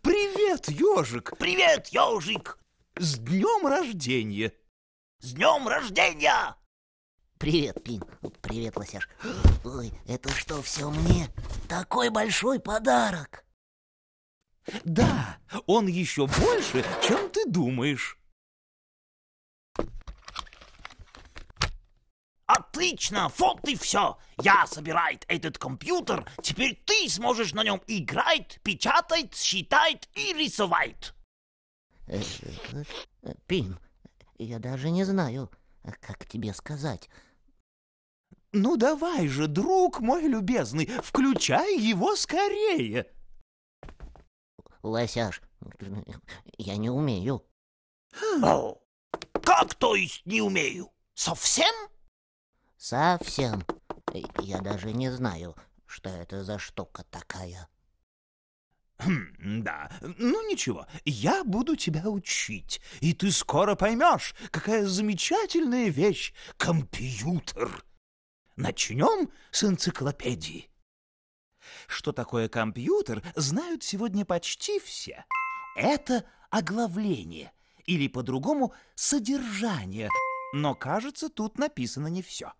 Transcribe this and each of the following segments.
Привет, ежик! Привет, ежик! С днем рождения! С днем рождения! Привет, Пин. Привет, Лосяш. Ой, это что, все мне? Такой большой подарок! Да, он еще больше, чем ты думаешь. Отлично, вот и все. Я собирает этот компьютер, теперь ты сможешь на нем играть, печатать, считать и рисовать. Э, э, э, Пим, я даже не знаю, как тебе сказать. Ну давай же, друг мой любезный, включай его скорее. Лосяш, я не умею. Как то есть не умею? Совсем? Совсем. Э, я даже не знаю, что это за штука такая. Хм, да, ну ничего, я буду тебя учить, и ты скоро поймешь, какая замечательная вещь компьютер. Начнем с энциклопедии. Что такое компьютер, знают сегодня почти все. Это оглавление, или по-другому содержание, но кажется, тут написано не все.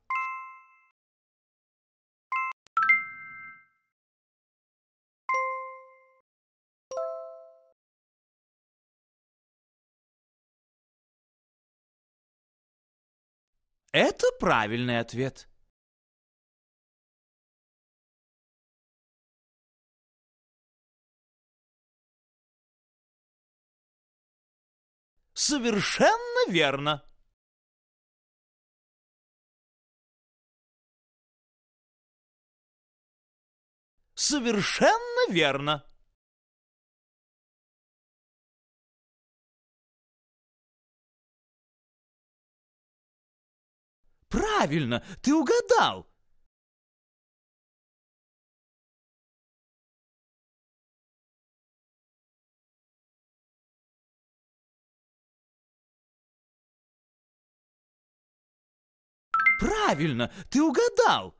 Это правильный ответ. Совершенно верно. Совершенно верно. Правильно, ты угадал! Правильно, ты угадал!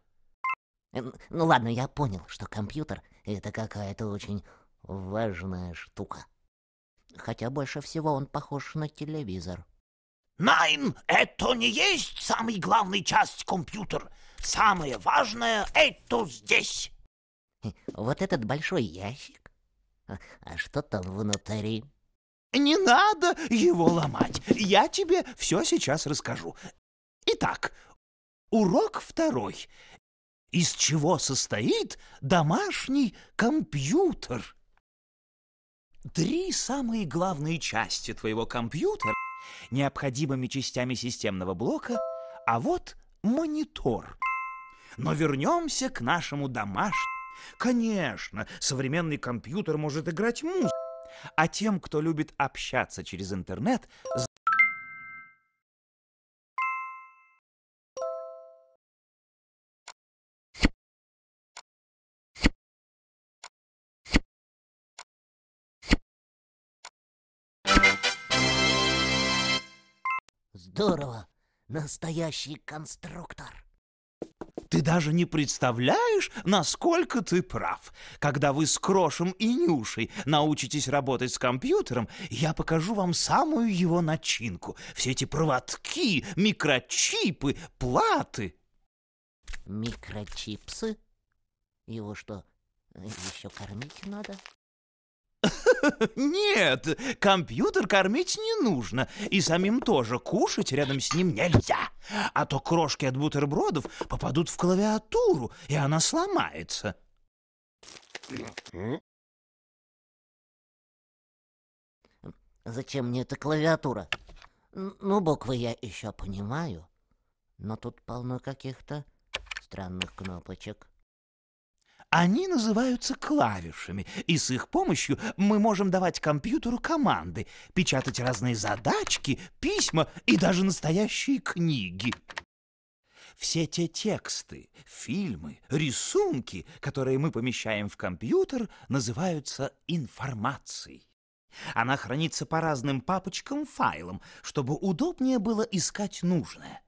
Эм, ну ладно, я понял, что компьютер — это какая-то очень важная штука. Хотя больше всего он похож на телевизор. Найн, это не есть самый главный часть компьютер. Самое важное — это здесь. Вот этот большой ящик? А что там внутри? Не надо его ломать. Я тебе все сейчас расскажу. Итак, урок второй. Из чего состоит домашний компьютер? Три самые главные части твоего компьютера необходимыми частями системного блока, а вот монитор. Но вернемся к нашему домашнему. Конечно, современный компьютер может играть музыку, а тем, кто любит общаться через интернет, Здорово! Настоящий конструктор! Ты даже не представляешь, насколько ты прав. Когда вы с Крошем и Нюшей научитесь работать с компьютером, я покажу вам самую его начинку. Все эти проводки, микрочипы, платы. Микрочипсы? Его что, еще кормить надо? Нет, компьютер кормить не нужно. И самим тоже кушать рядом с ним нельзя. А то крошки от бутербродов попадут в клавиатуру, и она сломается. Зачем мне эта клавиатура? Ну, буквы я еще понимаю, но тут полно каких-то странных кнопочек. Они называются клавишами, и с их помощью мы можем давать компьютеру команды, печатать разные задачки, письма и даже настоящие книги. Все те тексты, фильмы, рисунки, которые мы помещаем в компьютер, называются информацией. Она хранится по разным папочкам-файлам, чтобы удобнее было искать нужное.